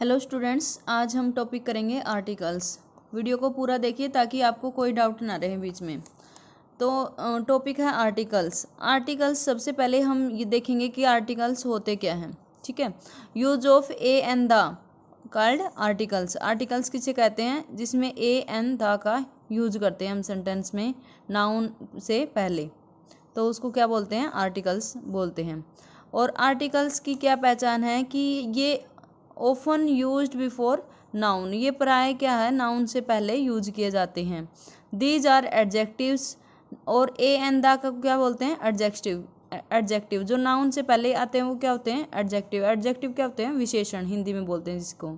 hello students आज हम topic करेंगे आर्टिकल्स वीडियो को पूरा देखिए ताकि आपको कोई डाउट ना रहे बीच में तो टॉपिक है आर्टिकल्स आर्टिकल्स सबसे पहले हम ये देखेंगे कि आर्टिकल्स होते क्या हैं ठीक है use of a and the called articles articles किसे कहते हैं जिसमें ए एंड द का यूज करते हैं हम सेंटेंस में नाउन से पहले तो उसको क्या बोलते हैं आर्टिकल्स बोलते हैं और आर्टिकल्स की क्या पहचान है कि ये ऑफन यूज बिफोर नाउन ये प्राय क्या है नाउन से पहले यूज किए जाते हैं दीज आर एडजेक्टिव और ए एन दा का क्या बोलते हैं एडजेक्टिव एडजेक्टिव जो नाउन से पहले आते हैं वो क्या होते हैं एडजेक्टिव एडजेक्टिव क्या होते हैं विशेषण हिंदी में बोलते हैं जिसको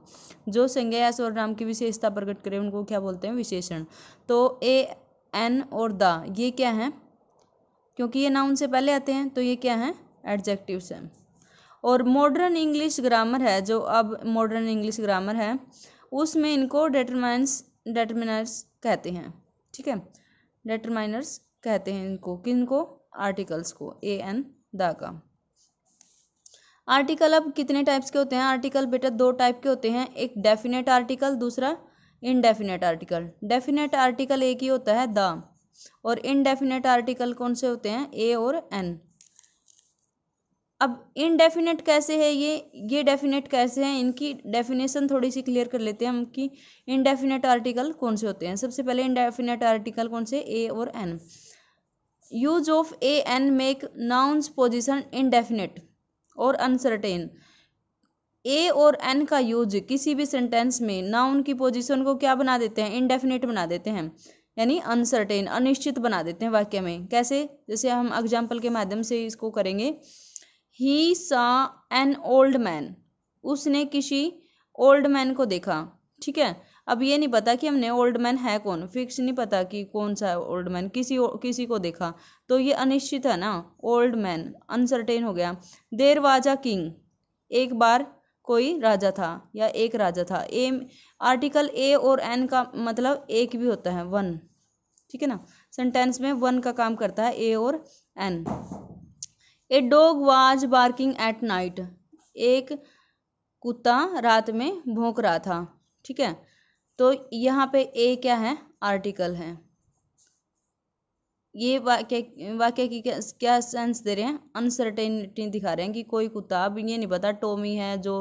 जो संज्ञा या स्वर नाम की विशेषता प्रकट करें उनको क्या बोलते हैं विशेषण तो ए एन और द ये क्या है क्योंकि ये नाउन से पहले आते हैं तो ये क्या है एडजेक्टिव्स हैं और मॉडर्न इंग्लिश ग्रामर है जो अब मॉडर्न इंग्लिश ग्रामर है उसमें इनको डेटरमाइंस डेटरमिनर्स कहते हैं ठीक है डेटरमाइनर्स कहते हैं इनको किनको आर्टिकल्स को ए एन द का आर्टिकल अब कितने टाइप्स के होते हैं आर्टिकल बेटा दो टाइप के होते हैं एक डेफिनेट आर्टिकल दूसरा इनडेफिनेट आर्टिकल डेफिनेट आर्टिकल एक ही होता है द और इनडेफिनेट आर्टिकल कौन से होते हैं ए और एन अब इनडेफिनेट कैसे है ये ये डेफिनेट कैसे है इनकी डेफिनेशन थोड़ी सी क्लियर कर लेते हैं हम कि इनडेफिनेट आर्टिकल कौन से होते हैं सबसे पहले इनडेफिनेट आर्टिकल कौन से ए और an use of a an make nouns position indefinite और अनसर्टेन ए और एन का यूज किसी भी सेंटेंस में नाउन की पोजिशन को क्या बना देते हैं इनडेफिनेट बना देते हैं यानी अनसर्टेन अनिश्चित बना देते हैं वाक्य में कैसे जैसे हम एग्जाम्पल के माध्यम से इसको करेंगे ही सा एन ओल्ड मैन उसने किसी ओल्ड मैन को देखा ठीक है अब ये नहीं पता कि हमने ओल्ड मैन है कौन फिक्स नहीं पता कि कौन सा है ओल्ड मैन किसी किसी को देखा तो ये अनिश्चित है ना ओल्ड मैन अनसर्टेन हो गया देर वाजा किंग एक बार कोई राजा था या एक राजा था ए आर्टिकल ए और एन का मतलब एक भी होता है वन ठीक है ना सेंटेंस में वन का काम करता है ए और an a dog was barking at night एक कुत्ता रात में भोंक रहा था ठीक है तो यहाँ पे ए क्या है आर्टिकल है ये वाक्य वाक्य की क्या, क्या सेंस दे रहे हैं अनसर्टेनिटी दिखा रहे हैं कि कोई कुत्ता अब ये नहीं पता टोमी है जो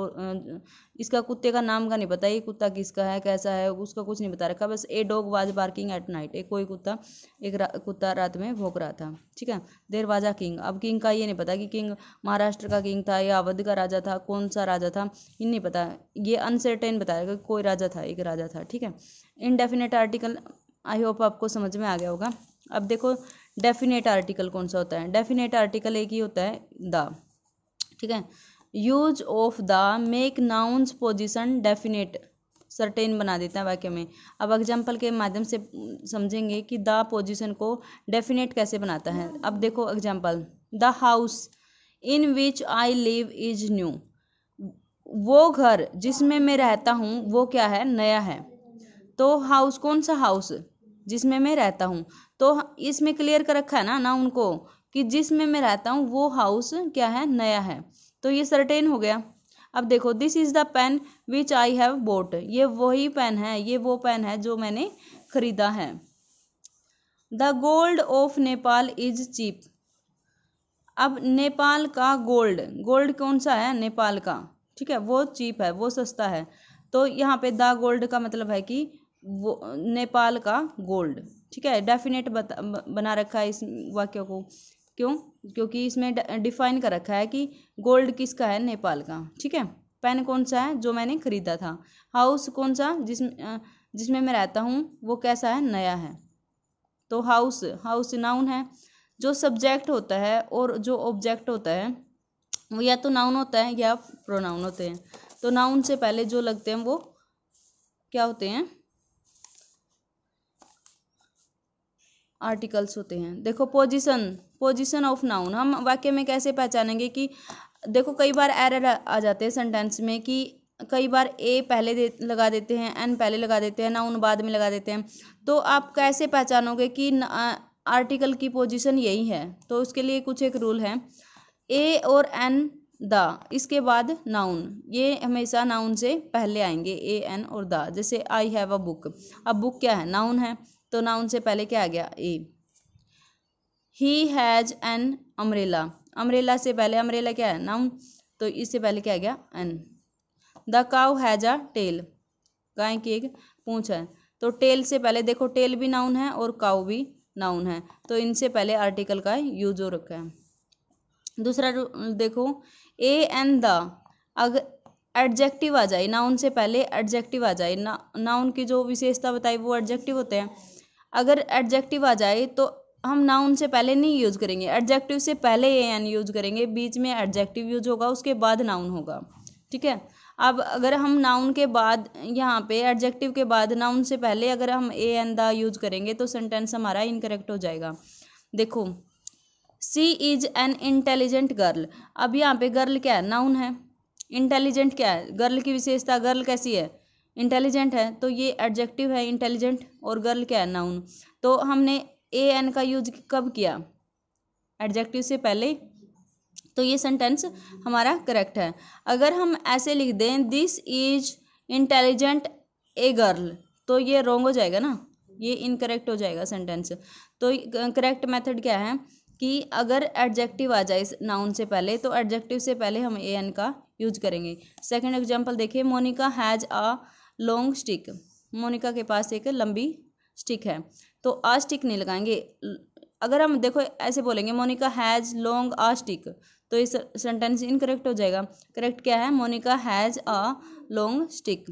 इसका कुत्ते का नाम का नहीं पता ये कुत्ता किसका है कैसा है उसका कुछ नहीं बता रखा बस a dog was barking at night एक कोई कुत्ता एक रा, कुत्ता रात में भोंक रहा था ठीक है देर वाजा किंग अब किंग का ये नहीं पता कि किंग महाराष्ट्र का किंग था या अवध का राजा था कौन सा राजा था ये नहीं पता ये अनसर्टेन बताया कोई राजा था एक राजा था ठीक है इनडेफिनेट आर्टिकल आई होप आपको समझ में आ गया होगा अब देखो डेफिनेट आर्टिकल कौन सा होता है डेफिनेट आर्टिकल एक ही होता है द ठीक है use of the make nouns position definite certain बना देता है वाक्य में अब एग्जाम्पल के माध्यम से समझेंगे कि द पोजिशन को डेफिनेट कैसे बनाता है अब देखो example the house in which I live is new वो घर जिसमें मैं रहता हूँ वो क्या है नया है तो हाउस कौन सा हाउस जिसमें मैं रहता हूँ तो इसमें क्लियर कर रखा है ना नाउन को कि जिसमें मैं रहता हूँ वो हाउस क्या है नया है तो ये सर्टेन हो गया अब देखो this is the pen which I have bought ये वही पेन है ये वो पेन है जो मैंने खरीदा है the gold of Nepal is cheap अब नेपाल का गोल्ड गोल्ड कौन सा है नेपाल का ठीक है वो चीप है वो सस्ता है तो यहाँ पे द गोल्ड का मतलब है कि वो नेपाल का गोल्ड ठीक है डेफिनेट बना रखा है इस वाक्य को क्यों क्योंकि इसमें डिफाइन कर रखा है कि गोल्ड किसका है नेपाल का ठीक है पेन कौन सा है जो मैंने खरीदा था हाउस कौन सा जिसमें जिसमें मैं रहता हूँ वो कैसा है नया है तो हाउस हाउस नाउन है जो सब्जेक्ट होता है और जो ऑब्जेक्ट होता है वो या तो नाउन होता है या प्रोनाउन होते हैं तो नाउन से पहले जो लगते हैं वो क्या होते हैं आर्टिकल्स होते हैं देखो पोजिशन पोजिशन ऑफ नाउन हम वाक्य में कैसे पहचानेंगे कि देखो कई बार एरर आ जाते हैं सेंटेंस में कि कई बार ए पहले दे लगा देते हैं एन पहले लगा देते हैं नाउन बाद में लगा देते हैं तो आप कैसे पहचानोगे कि न, आर्टिकल की पोजिशन यही है तो उसके लिए कुछ एक रूल है ए और एन द इसके बाद नाउन ये हमेशा नाउन से पहले आएंगे ए एन और द जैसे आई हैव अ बुक अब बुक क्या है नाउन है तो नाउन से पहले क्या आ गया a he has an umbrella umbrella से पहले अमरेला क्या है नाउन तो इससे पहले क्या आ गया an the cow has a tail गाय की एक पूँछ है तो टेल से पहले देखो टेल भी नाउन है और काउ भी नाउन है तो इनसे पहले आर्टिकल का यूज हो रखा है दूसरा देखो ए एन द अगर एडजेक्टिव आ जाए नाउन से पहले एडजेक्टिव आ जाए ना नाउन की जो विशेषता बताई वो एडजेक्टिव होते हैं अगर एडजेक्टिव आ जाए तो हम नाउन से पहले नहीं यूज़ करेंगे एडजेक्टिव से पहले ए एन यूज करेंगे बीच में एडजेक्टिव यूज होगा उसके बाद नाउन होगा ठीक है अब अगर हम नाउन के बाद यहाँ पे एडजेक्टिव के बाद नाउन से पहले अगर हम ए एन द यूज करेंगे तो सेंटेंस हमारा इनकरेक्ट हो जाएगा देखो she is an intelligent girl अब यहाँ पे गर्ल क्या है नाउन है इंटेलिजेंट क्या है गर्ल की विशेषता गर्ल कैसी है इंटेलिजेंट है तो ये एडजेक्टिव है इंटेलिजेंट और गर्ल क्या है नाउन तो हमने ए एन का यूज कब किया एडजेक्टिव से पहले तो ये सेंटेंस हमारा करेक्ट है अगर हम ऐसे लिख दें this is intelligent a girl तो ये रोंग हो जाएगा ना ये इनकरेक्ट हो जाएगा सेंटेंस तो करेक्ट मेथड क्या है कि अगर एडजेक्टिव आ जाए इस नाउन से पहले तो एडजेक्टिव से पहले हम ए एन का यूज करेंगे सेकंड एग्जांपल देखिए Monica has a long stick Monica के पास एक लंबी स्टिक है तो आ स्टिक नहीं लगाएंगे अगर हम देखो ऐसे बोलेंगे Monica has long a stick तो इस सेंटेंस इनकरेक्ट हो जाएगा करेक्ट क्या है Monica has a long stick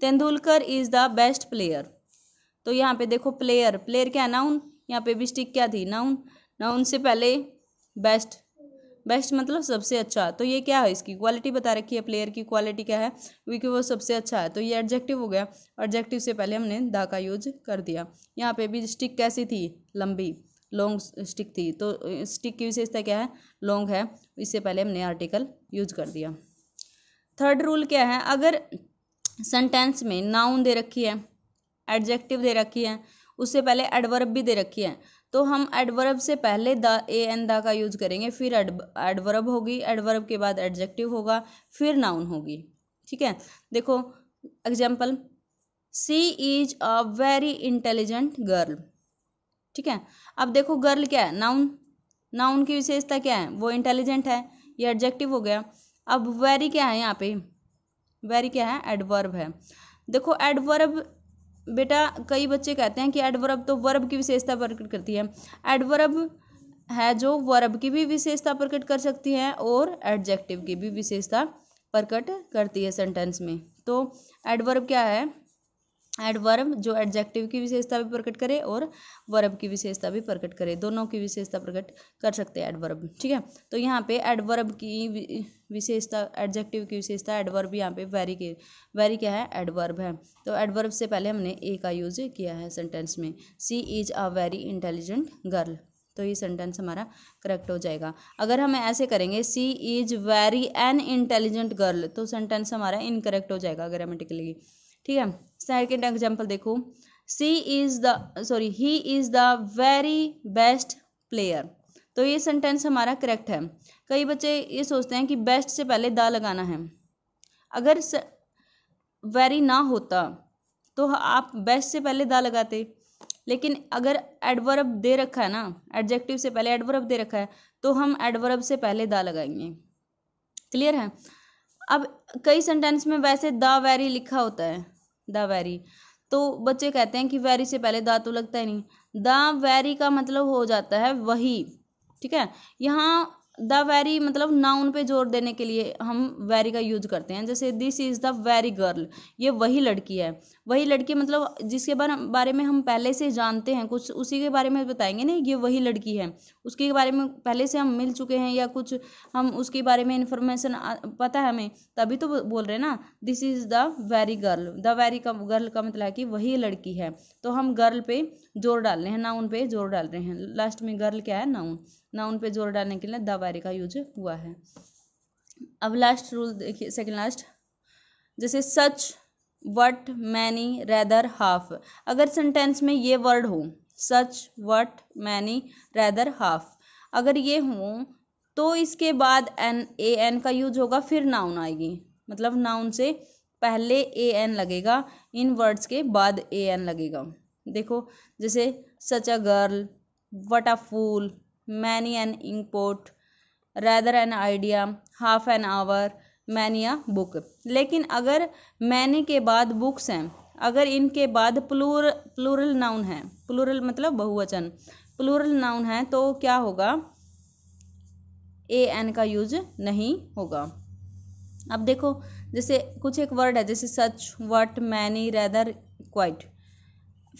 Tendulkar is the best player तो यहाँ पे देखो प्लेयर प्लेयर क्या है नाउन यहाँ पे भी स्टिक क्या थी नाउन नाउन से पहले बेस्ट बेस्ट मतलब सबसे अच्छा तो ये क्या है इसकी क्वालिटी बता रखी है प्लेयर की क्वालिटी क्या है क्योंकि वो सबसे अच्छा है तो ये एडजेक्टिव हो गया एडजेक्टिव से पहले हमने दा का यूज कर दिया यहाँ पे भी स्टिक कैसी थी लंबी लॉन्ग स्टिक थी तो स्टिक की विशेषता क्या है लॉन्ग है इससे पहले हमने आर्टिकल यूज कर दिया थर्ड रूल क्या है अगर सेंटेंस में नाउन दे रखी है एडजेक्टिव दे रखी है उससे पहले एडवर्ब भी दे रखी है तो हम एडवर्ब से पहले द ए एन द का यूज करेंगे फिर एडवर्ब होगी एडवर्ब के बाद एडजेक्टिव होगा फिर नाउन होगी ठीक है देखो example she is a very intelligent girl ठीक है अब देखो गर्ल क्या है नाउन नाउन की विशेषता क्या है वो इंटेलिजेंट है ये एडजेक्टिव हो गया अब वेरी क्या है यहाँ पे वेरी क्या है एडवर्ब है देखो एडवर्ब बेटा कई बच्चे कहते हैं कि एडवर्ब तो वर्ब की विशेषता प्रकट करती है एडवर्ब है जो वर्ब की भी विशेषता प्रकट कर सकती है और एडजेक्टिव की भी विशेषता प्रकट करती है सेंटेंस में तो एडवर्ब क्या है एडवर्ब जो एडजेक्टिव की विशेषता भी प्रकट करे और वर्ब की विशेषता भी प्रकट करे दोनों की विशेषता प्रकट कर सकते हैं एडवर्ब ठीक है तो यहाँ पे एडवर्ब की विशेषता एडजेक्टिव की विशेषता एडवर्ब यहाँ पे वेरी के वेरी क्या है एडवर्ब है तो एडवर्ब से पहले हमने ए का यूज किया है सेंटेंस में she is a very intelligent girl तो ये सेंटेंस हमारा करेक्ट हो जाएगा अगर हम ऐसे करेंगे she is very an intelligent girl तो सेंटेंस हमारा इनकरेक्ट हो जाएगा ग्रामेटिकली ठीक है सेकेंड एग्जाम्पल देखो she is the sorry he is the very best player तो ये सेंटेंस हमारा करेक्ट है कई बच्चे ये सोचते हैं कि बेस्ट से पहले द लगाना है अगर वेरी ना होता तो आप बेस्ट से पहले द लगाते लेकिन अगर एडवर्ब दे रखा है ना एडजेक्टिव से पहले एडवर्ब दे रखा है तो हम एडवर्ब से पहले दा लगाएंगे क्लियर है अब कई सेंटेंस में वैसे द वेरी लिखा होता है द वैरी तो बच्चे कहते हैं कि वैरी से पहले दा तो लगता ही नहीं द वैरी का मतलब हो जाता है वही ठीक है यहाँ द वेरी मतलब नाउन पे जोर देने के लिए हम वेरी का यूज करते हैं जैसे this is the very girl ये वही लड़की है वही लड़की मतलब जिसके बारे में हम पहले से जानते हैं कुछ उसी के बारे में बताएंगे ना ये वही लड़की है उसके बारे में पहले से हम मिल चुके हैं या कुछ हम उसके बारे में इंफॉर्मेशन पता है हमें तभी तो बोल रहे हैं ना this is the very girl the very का गर्ल का मतलब है कि वही लड़की है तो हम गर्ल पे जोर डाल रहे हैं नाउन पे जोर डाल रहे हैं लास्ट में गर्ल क्या है नाउन नाउन पे जोर डालने के लिए दवारे का यूज हुआ है अब लास्ट रूल देखिए सेकेंड लास्ट जैसे such what many rather half अगर सेंटेंस में ये वर्ड हो such what many rather half अगर ये हो तो इसके बाद एन ए एन का यूज होगा फिर नाउन आएगी मतलब नाउन से पहले ए एन लगेगा इन वर्ड्स के बाद ए एन लगेगा देखो जैसे such a girl what a fool many an import rather an idea half an hour many a book लेकिन अगर मैनी के बाद बुक्स हैं अगर इनके बाद प्लूर प्लूरल नाउन है प्लूरल मतलब बहुवचन प्लूरल नाउन है तो क्या होगा ए एन का यूज नहीं होगा अब देखो जैसे कुछ एक वर्ड है जैसे such what many rather quite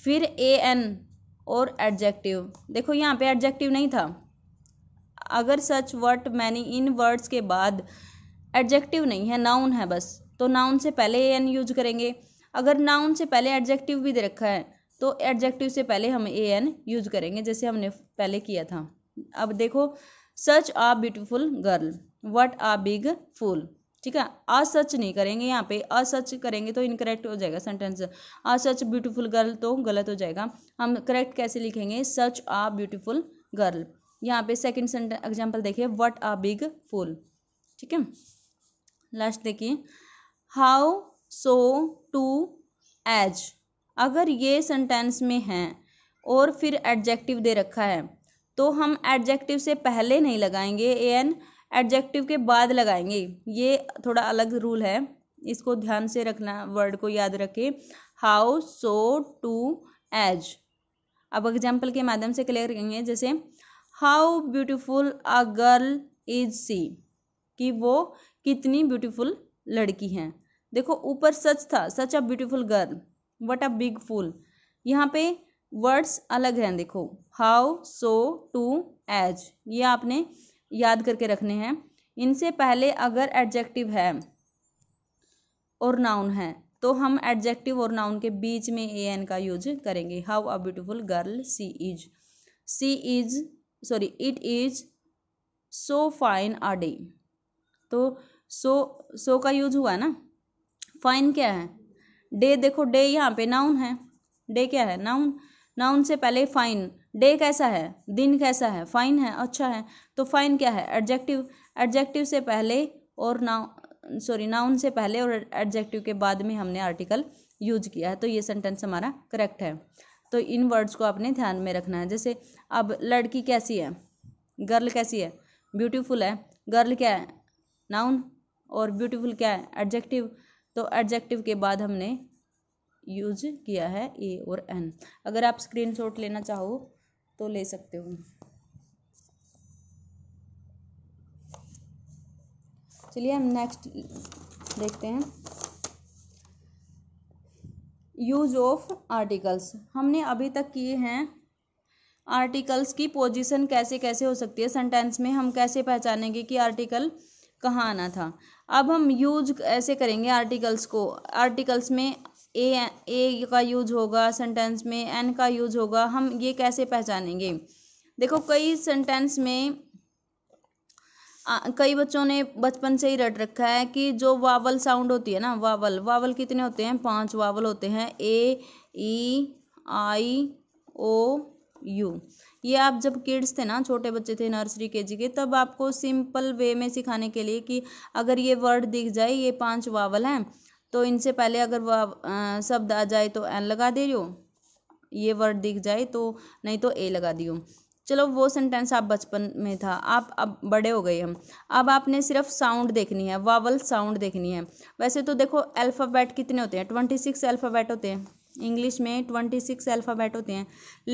फिर ए एन और एडजेक्टिव देखो यहाँ पे एडजेक्टिव नहीं था अगर सच वर्ट मैनी इन वर्ड्स के बाद एडजेक्टिव नहीं है नाउन है बस तो नाउन से पहले ए एन यूज करेंगे अगर नाउन से पहले एडजेक्टिव भी दे रखा है तो एडजेक्टिव से पहले हम ए एन यूज करेंगे जैसे हमने पहले किया था अब देखो such a beautiful girl what a big fool ठीक है असच नहीं करेंगे यहाँ पे असच करेंगे तो इनकरेक्ट हो जाएगा सेंटेंस असच ब्यूटीफुल गर्ल तो गलत हो जाएगा हम करेक्ट कैसे लिखेंगे सच आ ब्यूटीफुल गर्ल यहाँ पे सेकंड सेंटेंस एग्जांपल देखिए व्हाट आ बिग फूल ठीक है लास्ट देखिए हाउ सो टू एज अगर ये सेंटेंस में है और फिर एडजेक्टिव दे रखा है तो हम एडजेक्टिव से पहले नहीं लगाएंगे ए एन एडजेक्टिव के बाद लगाएंगे ये थोड़ा अलग रूल है इसको ध्यान से रखना वर्ड को याद रखें हाउ सो टू एज अब एग्जाम्पल के माध्यम से क्लियर करेंगे जैसे how beautiful a girl is she कि वो कितनी ब्यूटीफुल लड़की हैं देखो ऊपर सच था such a beautiful girl what a big fool यहाँ पे वर्ड्स अलग हैं देखो हाउ सो टू एज ये आपने याद करके रखने हैं इनसे पहले अगर एडजेक्टिव है और नाउन है तो हम एडजेक्टिव और नाउन के बीच में ए एन का यूज करेंगे how a beautiful girl she is she is sorry it is so fine a day तो सो so, सो so का यूज हुआ ना फाइन क्या है डे देखो डे यहाँ पे नाउन है डे क्या है नाउन नाउन से पहले फाइन डे कैसा है दिन कैसा है फाइन है अच्छा है तो फाइन क्या है एडजेक्टिव एडजेक्टिव से पहले और नाउ सॉरी नाउन से पहले और एडजेक्टिव के बाद में हमने आर्टिकल यूज किया है तो ये सेंटेंस हमारा करेक्ट है तो इन वर्ड्स को आपने ध्यान में रखना है जैसे अब लड़की कैसी है गर्ल कैसी है ब्यूटीफुल है गर्ल क्या है नाउन और ब्यूटीफुल क्या है एडजेक्टिव तो एडजेक्टिव के बाद हमने यूज किया है ए और एन अगर आप स्क्रीनशॉट लेना चाहो तो ले सकते हो चलिए हम नेक्स्ट देखते हैं यूज ऑफ आर्टिकल्स हमने अभी तक किए हैं आर्टिकल्स की पोजीशन कैसे कैसे हो सकती है सेंटेंस में हम कैसे पहचानेंगे कि आर्टिकल कहाँ आना था अब हम यूज ऐसे करेंगे आर्टिकल्स को आर्टिकल्स में ए ए का यूज होगा सेंटेंस में एन का यूज होगा हम ये कैसे पहचानेंगे देखो कई सेंटेंस में आ, कई बच्चों ने बचपन से ही रट रखा है कि जो वावल साउंड होती है ना वावल वावल कितने होते हैं पांच वावल होते हैं ए ई आई ओ यू ये आप जब किड्स थे ना छोटे बच्चे थे नर्सरी के जी के तब आपको सिंपल वे में सिखाने के लिए कि अगर ये वर्ड दिख जाए ये पांच वावल हैं तो इनसे पहले अगर वह शब्द आ जाए तो एन लगा दे रहे ये वर्ड दिख जाए तो नहीं तो ए लगा दियो चलो वो सेंटेंस आप बचपन में था आप अब बड़े हो गए हम अब आपने सिर्फ साउंड देखनी है वावल साउंड देखनी है वैसे तो देखो अल्फ़ाबेट कितने होते हैं ट्वेंटी सिक्स अल्फ़ाबेट होते हैं इंग्लिश में ट्वेंटी सिक्स अल्फ़ाबेट होते हैं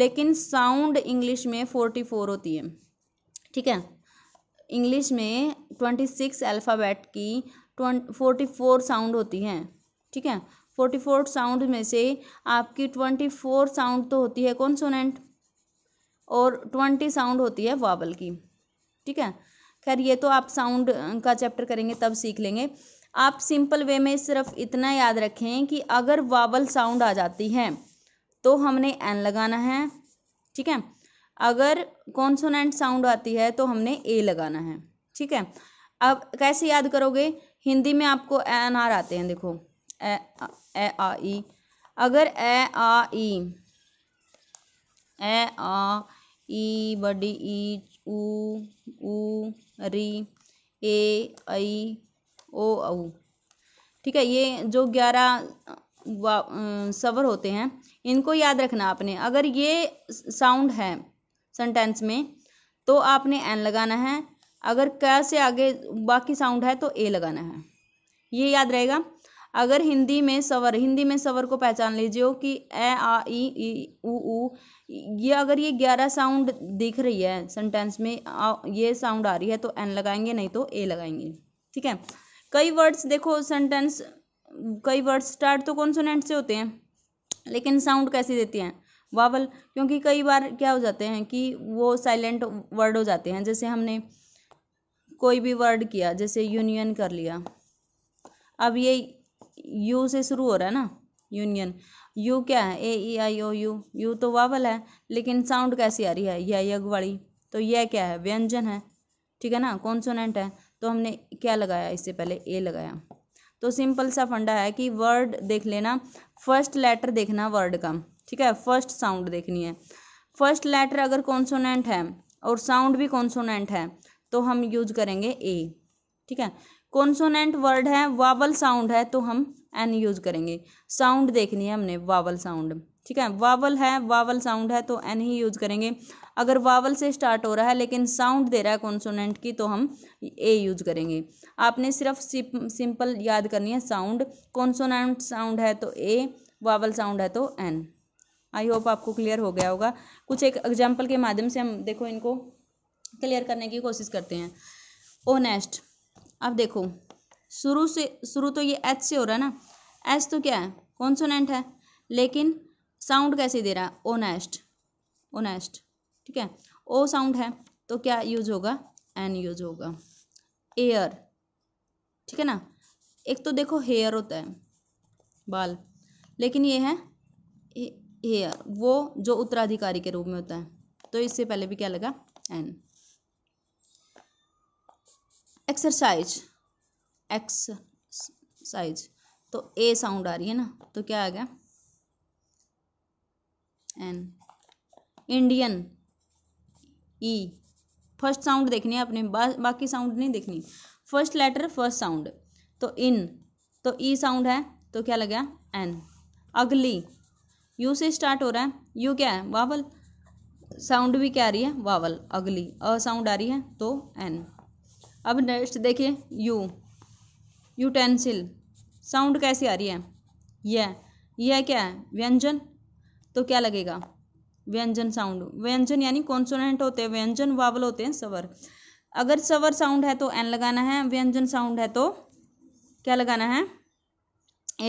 लेकिन साउंड इंग्लिश में फोर्टी फोर होती है ठीक है इंग्लिश में ट्वेंटी सिक्स अल्फ़ाबेट की फोर्टी फोर साउंड होती हैं ठीक है फोर्टी फोर साउंड में से आपकी ट्वेंटी फोर साउंड तो होती है कॉन्सोनेंट और ट्वेंटी साउंड होती है वावल की ठीक है खैर ये तो आप साउंड का चैप्टर करेंगे तब सीख लेंगे आप सिंपल वे में सिर्फ इतना याद रखें कि अगर वावल साउंड आ जाती है तो हमने एन लगाना है ठीक है अगर कॉन्सोनेंट साउंड आती है तो हमने ए लगाना है ठीक है अब कैसे याद करोगे हिंदी में आपको एन आर आते हैं देखो ए ए आ ई अगर ए आ ई ए आ ई बडी ई उ ऊ री ए आई ओ औ ठीक है ये जो ग्यारह सवर होते हैं इनको याद रखना आपने अगर ये साउंड है सेंटेंस में तो आपने एन लगाना है अगर क से आगे बाकी साउंड है तो ए लगाना है ये याद रहेगा अगर हिंदी में सवर हिंदी में सवर को पहचान लीजिए हो कि ए आ ई ऊ ये अगर ये ग्यारह साउंड दिख रही है सेंटेंस में आ, ये साउंड आ रही है तो एन लगाएंगे नहीं तो ए लगाएंगे ठीक है कई वर्ड्स देखो सेंटेंस कई वर्ड्स स्टार्ट तो कॉन्सोनेंट से होते हैं लेकिन साउंड कैसे देते हैं वावल क्योंकि कई बार क्या हो जाते हैं कि वो साइलेंट वर्ड हो जाते हैं जैसे हमने कोई भी वर्ड किया जैसे यूनियन कर लिया अब ये यू से शुरू हो रहा है ना यूनियन यू क्या है A E I O U U तो वावल है लेकिन साउंड कैसी आ रही है यह यग वाली तो यह क्या है व्यंजन है ठीक है ना कॉन्सोनेंट है तो हमने क्या लगाया इससे पहले ए लगाया तो सिंपल सा फंडा है कि वर्ड देख लेना फर्स्ट लेटर देखना वर्ड का ठीक है फर्स्ट साउंड देखनी है फर्स्ट लेटर अगर कॉन्सोनेंट है और साउंड भी कॉन्सोनेंट है तो हम यूज करेंगे ए ठीक है कॉन्सोनेंट वर्ड है वावल साउंड है तो हम एन यूज करेंगे साउंड देखनी है हमने वावल साउंड ठीक है वावल है वावल साउंड है तो एन ही यूज करेंगे अगर वावल से स्टार्ट हो रहा है लेकिन साउंड दे रहा है कॉन्सोनेंट की तो हम ए यूज करेंगे आपने सिर्फ सिंपल याद करनी है साउंड कॉन्सोनेंट साउंड है तो ए वावल साउंड है तो एन आई होप आपको क्लियर हो गया होगा कुछ एक एग्जाम्पल के माध्यम से हम देखो इनको क्लियर करने की कोशिश करते हैं ओनेस्ट अब देखो शुरू से शुरू तो ये एच से हो रहा है ना एच तो क्या है कॉन्सोनेंट है लेकिन साउंड कैसे दे रहा है ओनेस्ट ओनेस्ट ठीक है ओ साउंड है तो क्या यूज होगा एन यूज होगा एयर ठीक है ना एक तो देखो हेयर होता है बाल लेकिन ये है हेयर वो जो उत्तराधिकारी के रूप में होता है तो इससे पहले भी क्या लगा एन एक्सरसाइज एक्सरसाइज तो ए साउंड आ रही है ना तो क्या आ गया an Indian E first sound देखनी है अपने बा, बाकी साउंड नहीं देखनी फर्स्ट लेटर फर्स्ट साउंड तो इन तो ई e साउंड है तो क्या लग गया एन अगली यू से स्टार्ट हो रहा है यू क्या है वावल साउंड भी क्या आ रही है वावल अगली अ साउंड आ रही है तो एन अब नेक्स्ट देखिए यू यूटेंसिल साउंड कैसी आ रही है यह यह क्या है व्यंजन तो क्या लगेगा व्यंजन साउंड व्यंजन यानी कॉन्सोनेंट होते हैं व्यंजन वावल होते हैं सवर अगर सवर साउंड है तो एन लगाना है व्यंजन साउंड है तो क्या लगाना है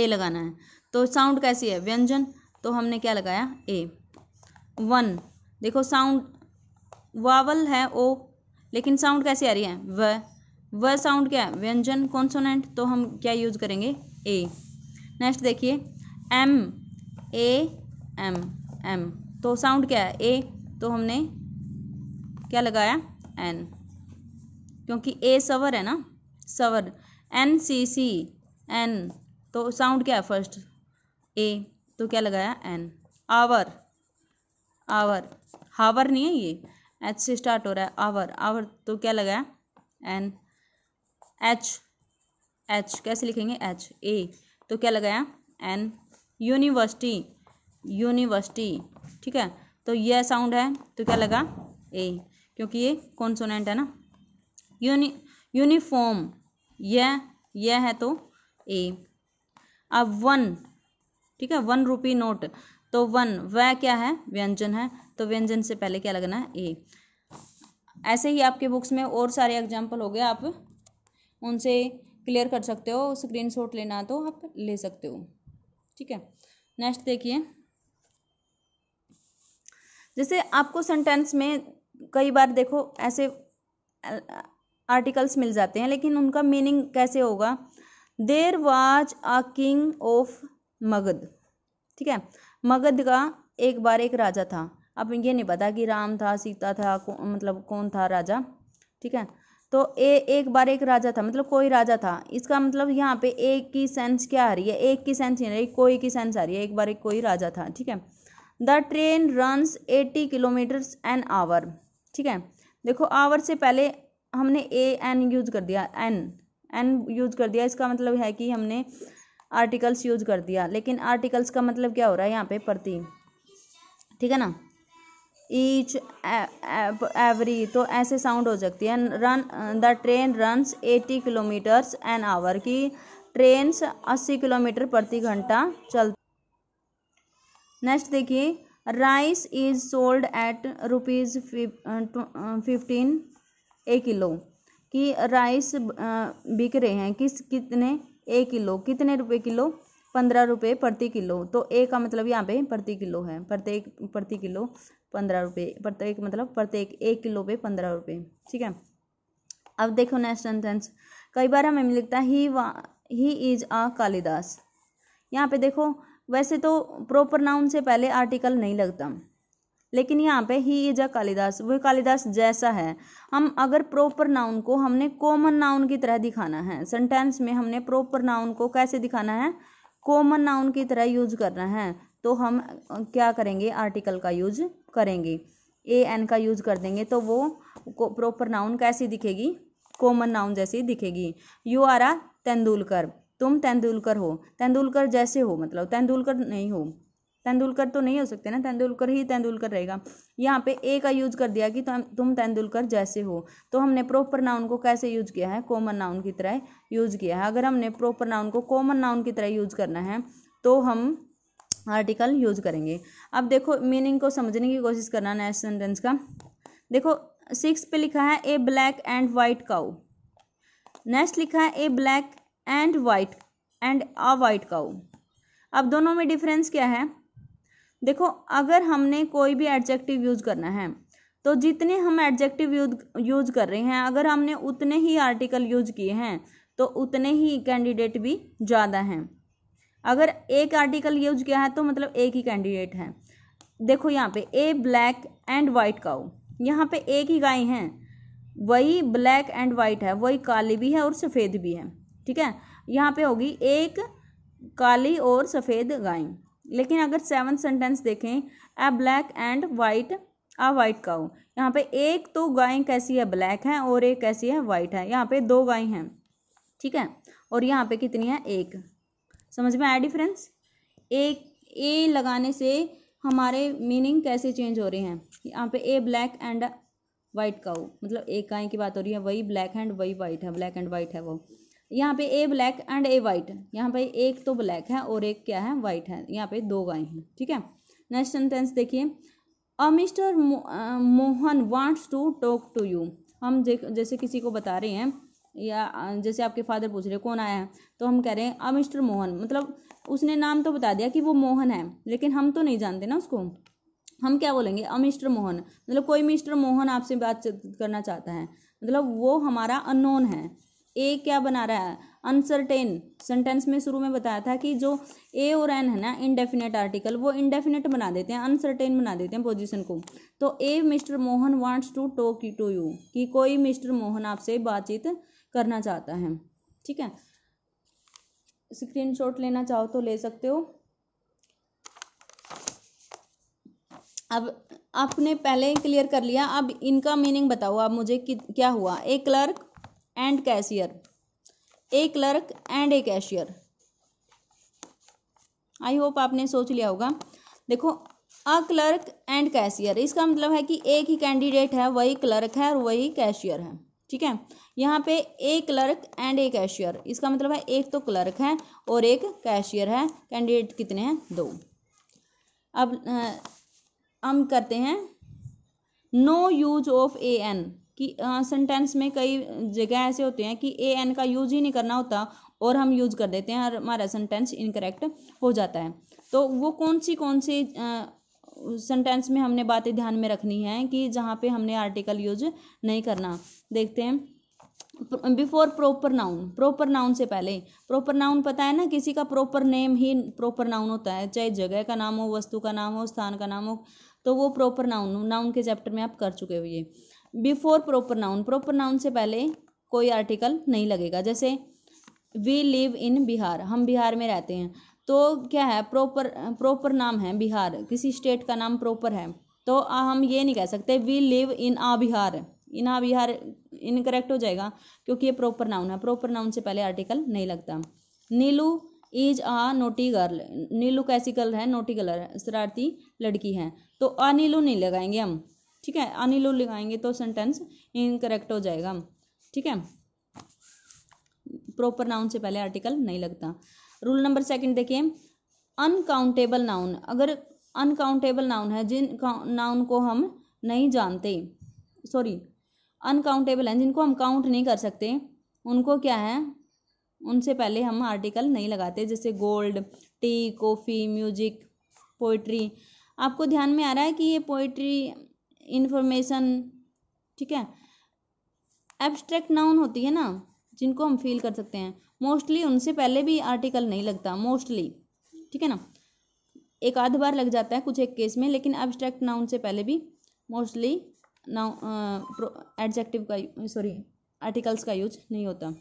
ए लगाना है तो साउंड कैसी है व्यंजन तो हमने क्या लगाया ए वन देखो साउंड वावल है ओ लेकिन साउंड कैसी आ रही है व व साउंड क्या है व्यंजन कॉन्सोनेंट तो हम क्या यूज़ करेंगे ए नेक्स्ट देखिए एम ए एम एम तो साउंड क्या है ए तो हमने क्या लगाया एन क्योंकि ए सवर है ना sour an C C N तो साउंड क्या है फर्स्ट ए तो क्या लगाया एन आवर आवर हावर नहीं है ये एच से स्टार्ट हो रहा है आवर आवर तो क्या लगाया एन एच एच कैसे लिखेंगे एच ए तो क्या लगाया एन यूनिवर्सिटी यूनिवर्सिटी ठीक है तो यह साउंड है तो क्या लगा ए क्योंकि ये कॉन्सोनेंट है ना यूनि यूनिफॉर्म यह यह है तो ए अब वन ठीक है वन रुपी नोट तो वन व क्या है व्यंजन है तो व्यंजन से पहले क्या लगना है ए ऐसे ही आपके बुक्स में और सारे एग्जाम्पल हो गए आप उनसे क्लियर कर सकते हो स्क्रीनशॉट लेना तो आप ले सकते हो ठीक है नेक्स्ट देखिए जैसे आपको सेंटेंस में कई बार देखो ऐसे आर्टिकल्स मिल जाते हैं लेकिन उनका मीनिंग कैसे होगा there was a king of Magadh ठीक है मगध का एक बार एक राजा था अब ये नहीं पता कि राम था सीता था कौ, मतलब कौन था राजा ठीक है तो ए एक बार एक राजा था मतलब कोई राजा था इसका मतलब यहाँ पे एक की सेंस क्या आ रही है एक की सेंस नहीं रही कोई की सेंस आ रही है एक बार एक कोई राजा था ठीक है the train runs eighty kilometre an hour ठीक है देखो आवर से पहले हमने ए एन यूज कर दिया एन एन यूज कर दिया इसका मतलब है कि हमने आर्टिकल्स यूज कर दिया लेकिन आर्टिकल्स का मतलब क्या हो रहा है यहाँ पे प्रति ठीक है ना ईच एवरी तो ऐसे साउंड हो सकती है run the train run eighty kilometres an hour की ट्रेन अस्सी किलोमीटर प्रति घंटा चल नेक्स्ट देखिए rice is sold at rupees fifteen a kilo कि राइस बिक रहे हैं किस कितने ए किलो कितने रुपए किलो पंद्रह रुपये प्रति किलो तो ए का मतलब यहाँ पे प्रति किलो है प्रत्येक प्रति किलो पंद्रह रुपये प्रत्येक मतलब प्रत्येक एक किलो पे पंद्रह रुपये ठीक है अब देखो नेक्स्ट सेंटेंस कई बार हमें लिखता है ही वा ही इज अ कालिदास यहाँ पे देखो वैसे तो प्रॉपर नाउन से पहले आर्टिकल नहीं लगता लेकिन यहाँ पे ही इज अ कालिदास वो कालिदास जैसा है हम अगर प्रॉपर नाउन को हमने कॉमन नाउन की तरह दिखाना है सेंटेंस में हमने प्रॉपर नाउन को कैसे दिखाना है कॉमन नाउन की तरह यूज करना है तो हम क्या करेंगे आर्टिकल का यूज करेंगे ए एन का यूज कर देंगे तो वो प्रॉपर नाउन कैसी दिखेगी कॉमन नाउन जैसी दिखेगी यू आर आ तेंदुलकर तुम तेंदुलकर हो तेंदुलकर जैसे हो मतलब तेंदुलकर नहीं हो तेंदुलकर तो नहीं हो सकते ना तेंदुलकर ही तेंदुलकर रहेगा यहाँ पे ए का यूज कर दिया कि तुम तेंदुलकर जैसे हो तो हमने प्रॉपर नाउन को कैसे यूज किया है कॉमन नाउन की तरह यूज किया है अगर हमने प्रॉपर नाउन को कॉमन नाउन की तरह यूज करना है तो हम आर्टिकल यूज करेंगे अब देखो मीनिंग को समझने की कोशिश करना नेक्स्ट सेंटेंस का देखो सिक्स पे लिखा है a black and white cow next लिखा है a black and white and a white cow अब दोनों में डिफरेंस क्या है देखो अगर हमने कोई भी एडजेक्टिव यूज करना है तो जितने हम एडजेक्टिव यूज कर रहे हैं अगर हमने उतने ही आर्टिकल यूज किए हैं तो उतने ही कैंडिडेट भी ज़्यादा हैं अगर एक आर्टिकल यूज किया है तो मतलब एक ही कैंडिडेट है देखो यहाँ पे a black and white cow यहाँ पे एक ही गाय है वही ब्लैक एंड वाइट है वही काली भी है और सफ़ेद भी है ठीक है यहाँ पे होगी एक काली और सफ़ेद गाय लेकिन अगर सेवन सेंटेंस देखें a black and white a white cow यहाँ पे एक तो गाय कैसी है ब्लैक है और एक कैसी है वाइट है यहाँ पे दो गाय हैं ठीक है और यहाँ पे कितनी है एक समझ में आया डिफरेंस एक ए लगाने से हमारे मीनिंग कैसे चेंज हो रहे हैं यहाँ पे a black and white cow मतलब एक गाय की बात हो रही है वही ब्लैक एंड वही वाइट है ब्लैक एंड वाइट है वो यहाँ पे a black and a white यहाँ पे एक तो ब्लैक है और एक क्या है वाइट है यहाँ पे दो गाय हैं ठीक है नेक्स्ट सेंटेंस देखिए a mister Mohan wants to talk to you हम जैसे किसी को बता रहे हैं या जैसे आपके फादर पूछ रहे कौन आया है तो हम कह रहे हैं अ मिस्टर मोहन मतलब उसने नाम तो बता दिया कि वो मोहन है लेकिन हम तो नहीं जानते ना उसको हम क्या बोलेंगे अ मिस्टर मोहन मतलब कोई मिस्टर मोहन आपसे बातचीत करना चाहता है मतलब वो हमारा अननोन है ए क्या बना रहा है अनसर्टेन सेंटेंस में शुरू में बताया था कि जो ए और एन है ना इनडेफिनेट आर्टिकल वो इनडेफिनेट बना देते हैं अनसर्टेन बना देते हैं पोजीशन को तो a mister Mohan wants to talk to you कि कोई मिस्टर मोहन आपसे बातचीत करना चाहता है ठीक है स्क्रीनशॉट लेना चाहो तो ले सकते हो अब आपने पहले क्लियर कर लिया अब इनका मीनिंग बताओ आप मुझे कि क्या हुआ a clerk and cashier a clerk and a cashier I hope आपने सोच लिया होगा देखो अ क्लर्क एंड कैशियर इसका मतलब है कि एक ही कैंडिडेट है वही क्लर्क है और वही कैशियर है ठीक है यहाँ पे a clerk and a cashier इसका मतलब है एक तो क्लर्क है और एक कैशियर है कैंडिडेट कितने हैं दो अब हम करते हैं no use of a an कि सेंटेंस में कई जगह ऐसे होते हैं कि ए एन का यूज ही नहीं करना होता और हम यूज कर देते हैं और हमारा सेंटेंस इनकरेक्ट हो जाता है तो वो कौन सी कौन सी सेंटेंस में हमने बातें ध्यान में रखनी है कि जहाँ पे हमने आर्टिकल यूज नहीं करना देखते हैं before proper noun proper noun से पहले प्रॉपर नाउन पता है ना किसी का प्रॉपर नेम ही प्रॉपर नाउन होता है चाहे जगह का नाम हो वस्तु का नाम हो स्थान का नाम हो तो वो प्रॉपर नाउन नाउन के चैप्टर में आप कर चुके हो ये before proper noun proper noun से पहले कोई आर्टिकल नहीं लगेगा जैसे वी लिव इन बिहार हम बिहार में रहते हैं तो क्या है प्रॉपर प्रॉपर नाम है बिहार किसी स्टेट का नाम प्रॉपर है तो आ, हम ये नहीं कह सकते we live in a Bihar in a Bihar incorrect हो जाएगा क्योंकि ये प्रॉपर नाउन है प्रॉपर नाउन से पहले आर्टिकल नहीं लगता Neelu is a naughty girl Neelu कैसी गर्ल है नोटी गर्ल शरारती लड़की है तो अनिलू नीलू नहीं लगाएंगे हम ठीक है अनिलो लगाएंगे तो सेंटेंस इनकरेक्ट हो जाएगा ठीक है प्रॉपर नाउन से पहले आर्टिकल नहीं लगता रूल नंबर सेकंड देखिए अनकाउंटेबल नाउन अगर अनकाउंटेबल नाउन है जिन नाउन को हम नहीं जानते सॉरी अनकाउंटेबल हैं जिनको हम काउंट नहीं कर सकते उनको क्या है उनसे पहले हम आर्टिकल नहीं लगाते जैसे gold tea coffee music poetry आपको ध्यान में आ रहा है कि ये पोइट्री इन्फॉर्मेशन ठीक है एब्स्ट्रैक्ट नाउन होती है ना जिनको हम फील कर सकते हैं मोस्टली उनसे पहले भी आर्टिकल नहीं लगता मोस्टली ठीक है ना एक आध बार लग जाता है कुछ एक केस में लेकिन एब्स्ट्रैक्ट नाउन से पहले भी मोस्टली नाउ एडजेक्टिव का सॉरी आर्टिकल्स का यूज नहीं होता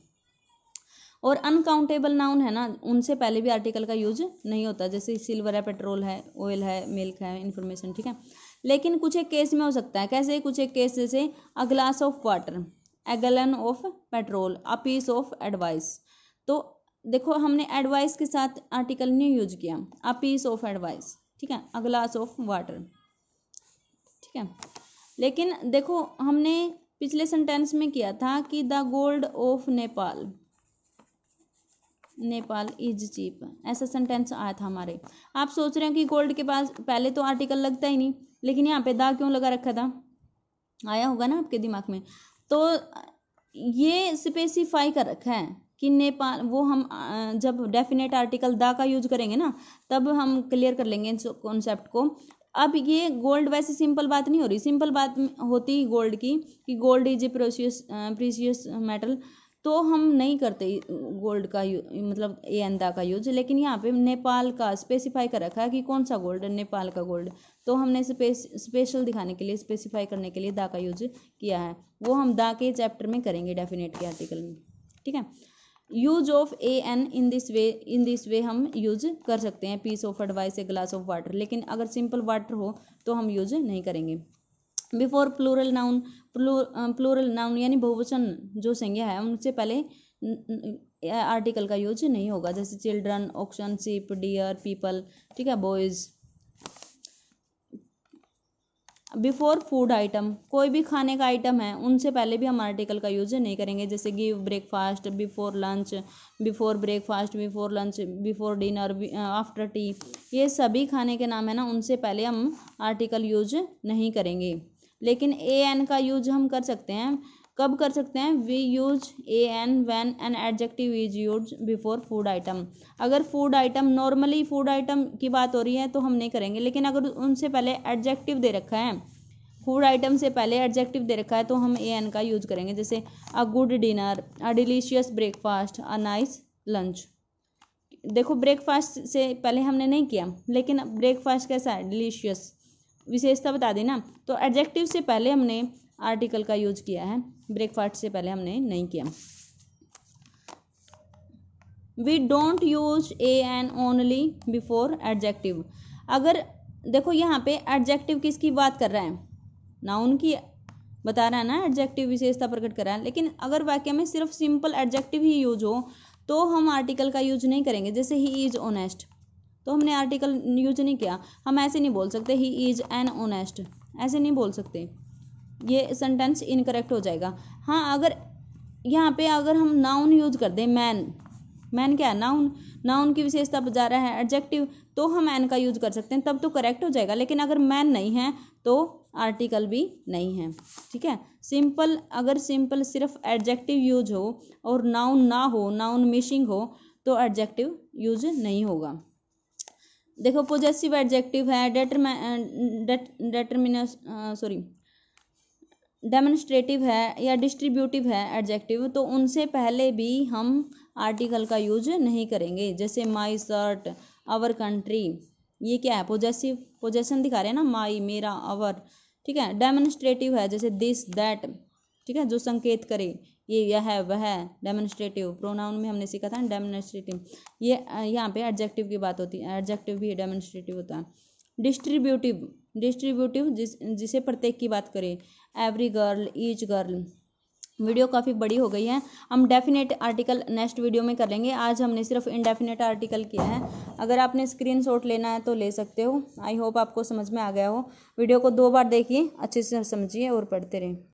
और अनकाउंटेबल नाउन है ना उनसे पहले भी आर्टिकल का यूज नहीं होता जैसे सिल्वर है पेट्रोल है ऑयल है मिल्क है इन्फॉर्मेशन ठीक है लेकिन कुछ एक केस में हो सकता है कैसे कुछ एक केस जैसे a glass of water a gallon of petrol a piece of advice तो देखो हमने एडवाइस के साथ आर्टिकल न्यू यूज किया अ पीस ऑफ एडवाइस ठीक है अ ग्लास ऑफ वाटर ठीक है लेकिन देखो हमने पिछले सेंटेंस में किया था कि the gold of Nepal Nepal is cheap ऐसा सेंटेंस आया था हमारे आप सोच रहे हो कि गोल्ड के पास पहले तो आर्टिकल लगता ही नहीं लेकिन यहाँ पे दा क्यों लगा रखा था आया होगा ना आपके दिमाग में तो ये स्पेसिफाई कर रखा है कि नेपाल वो हम जब डेफिनेट आर्टिकल दा का यूज करेंगे ना तब हम क्लियर कर लेंगे इस कॉन्सेप्ट को अब ये गोल्ड वैसे सिंपल बात नहीं हो रही सिंपल बात होती गोल्ड की कि gold is a precious precious metal तो हम नहीं करते गोल्ड का मतलब ए अंदा का यूज लेकिन यहाँ पे नेपाल का स्पेसिफाई कर रखा है कि कौन सा गोल्ड नेपाल का गोल्ड तो हमने स्पेस स्पेशल दिखाने के लिए स्पेसिफाई करने के लिए दा का यूज किया है वो हम दा के चैप्टर में करेंगे डेफिनेट के आर्टिकल में ठीक है use of a an in this way in this way हम यूज कर सकते हैं piece of advice a glass of water लेकिन अगर सिंपल वाटर हो तो हम यूज नहीं करेंगे before plural noun plural noun यानी बहुवचन जो संज्ञा है उनसे पहले आर्टिकल का यूज नहीं होगा जैसे children oxen sheep deer people ठीक है बॉयज बिफोर फूड आइटम कोई भी खाने का आइटम है उनसे पहले भी हम आर्टिकल का यूज नहीं करेंगे जैसे give breakfast before lunch before breakfast before lunch before dinner after tea ये सभी खाने के नाम है ना उनसे पहले हम आर्टिकल यूज नहीं करेंगे लेकिन ए एन का यूज हम कर सकते हैं कब कर सकते हैं we use a an when an adjective is use before food item अगर food item normally food item की बात हो रही है तो हम नहीं करेंगे लेकिन अगर उनसे पहले एडजेक्टिव दे रखा है फूड आइटम से पहले एडजेक्टिव दे रखा है तो हम ए एन का यूज करेंगे जैसे a good dinner a delicious breakfast a nice lunch देखो ब्रेकफास्ट से पहले हमने नहीं किया लेकिन ब्रेकफास्ट कैसा है डिलीशियस विशेषता बता देना तो एडजेक्टिव से पहले हमने आर्टिकल का यूज किया है ब्रेकफास्ट से पहले हमने नहीं किया we don't use a an only before adjective अगर देखो यहाँ पे एडजेक्टिव किसकी बात कर रहा है नाउन की बता रहा है ना एडजेक्टिव विशेषता प्रकट कर रहा है लेकिन अगर वाक्य में सिर्फ सिंपल एडजेक्टिव ही यूज हो तो हम आर्टिकल का यूज नहीं करेंगे जैसे ही इज ऑनेस्ट तो हमने आर्टिकल यूज नहीं किया हम ऐसे नहीं बोल सकते ही इज़ एन ऑनेस्ट ऐसे नहीं बोल सकते ये सेंटेंस इनकरेक्ट हो जाएगा हाँ अगर यहाँ पे अगर हम नाउन यूज कर दें मैन मैन क्या है नाउन नाउन की विशेषता बजा रहा है एडजेक्टिव तो हम एन का यूज कर सकते हैं तब तो करेक्ट हो जाएगा लेकिन अगर मैन नहीं है तो आर्टिकल भी नहीं है ठीक है सिंपल अगर सिंपल सिर्फ एडजेक्टिव यूज हो और नाउन ना हो नाउन मिसिंग हो तो एडजेक्टिव यूज नहीं होगा देखो पोजेसिव एडजेक्टिव है डेटरमिन सॉरी डेमोन्स्ट्रेटिव है या डिस्ट्रीब्यूटिव है एडजेक्टिव तो उनसे पहले भी हम आर्टिकल का यूज नहीं करेंगे जैसे माई शर्ट आवर कंट्री ये क्या है पोजेसिव पोजेसन दिखा रहे हैं ना माई मेरा आवर ठीक है डेमोन्स्ट्रेटिव है जैसे दिस दैट ठीक है जो संकेत करे ये यह है वह डेमोन्स्ट्रेटिव प्रोनाउन में हमने सीखा था डेमोन्स्ट्रेटिव ये यहाँ पे एडजेक्टिव की बात होती है एडजेक्टिव भी डेमोन्स्ट्रेटिव होता है डिस्ट्रीब्यूटिव डिस्ट्रीब्यूटिव जिस जिसे प्रत्येक की बात करें every girl each girl video काफ़ी बड़ी हो गई है हम डेफिनेट आर्टिकल नेक्स्ट वीडियो में कर लेंगे आज हमने सिर्फ इनडेफिनेट आर्टिकल किया है अगर आपने शॉट लेना है तो ले सकते हो आई होप आपको समझ में आ गया हो वीडियो को दो बार देखिए अच्छे से समझिए और पढ़ते रहें